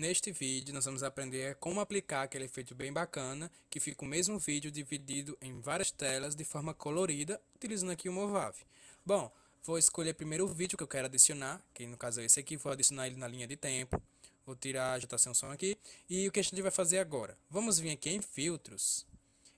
Neste vídeo nós vamos aprender como aplicar aquele efeito bem bacana que fica o mesmo vídeo dividido em várias telas de forma colorida utilizando aqui o Movavi. Bom, vou escolher primeiro o vídeo que eu quero adicionar, que no caso é esse aqui, vou adicionar ele na linha de tempo. Vou tirar a agitação tá som aqui e o que a gente vai fazer agora? Vamos vir aqui em filtros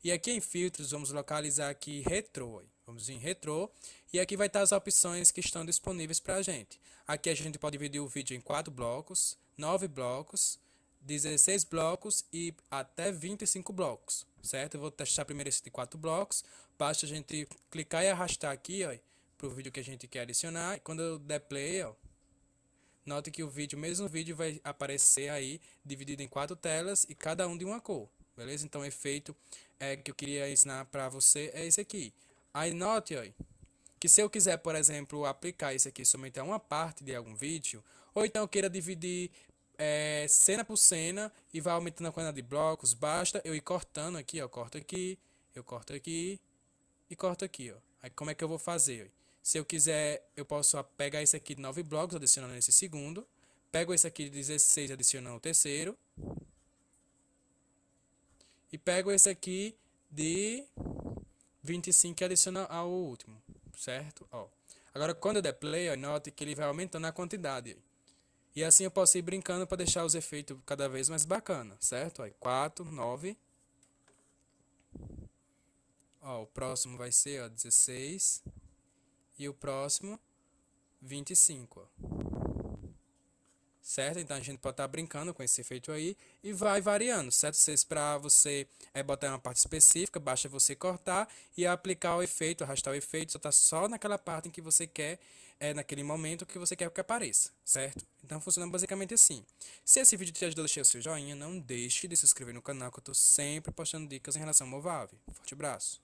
e aqui em filtros vamos localizar aqui retro. Vamos em retrô. E aqui vai estar as opções que estão disponíveis para a gente. Aqui a gente pode dividir o vídeo em 4 blocos, 9 blocos, 16 blocos e até 25 blocos, certo? Eu vou testar primeiro esse de 4 blocos. Basta a gente clicar e arrastar aqui para o vídeo que a gente quer adicionar. E quando eu der play, ó, note que o vídeo, mesmo vídeo vai aparecer aí dividido em quatro telas e cada um de uma cor, beleza? Então o efeito é, que eu queria ensinar para você é esse aqui. Aí note, que se eu quiser, por exemplo, aplicar isso aqui somente a uma parte de algum vídeo, ou então queira dividir é, cena por cena e vai aumentando a quantidade de blocos, basta eu ir cortando aqui, ó, corto aqui, eu corto aqui e corto aqui, ó. Aí como é que eu vou fazer, Se eu quiser, eu posso pegar esse aqui de 9 blocos, adicionando esse segundo. Pego esse aqui de 16, adicionando o terceiro. E pego esse aqui de 25 adiciona ao último, certo? Ó. Agora, quando eu der play, ó, note que ele vai aumentando a quantidade. E assim eu posso ir brincando para deixar os efeitos cada vez mais bacana, certo? Ó, 4, 9. Ó, o próximo vai ser ó, 16. E o próximo, 25. Ó certo? Então a gente pode estar tá brincando com esse efeito aí e vai variando, certo? Para você é, botar uma parte específica, basta você cortar e aplicar o efeito, arrastar o efeito, só tá só naquela parte em que você quer, é, naquele momento que você quer que apareça, certo? Então funciona basicamente assim. Se esse vídeo te ajudou, deixe o seu joinha, não deixe de se inscrever no canal que eu estou sempre postando dicas em relação ao Movave. Forte abraço!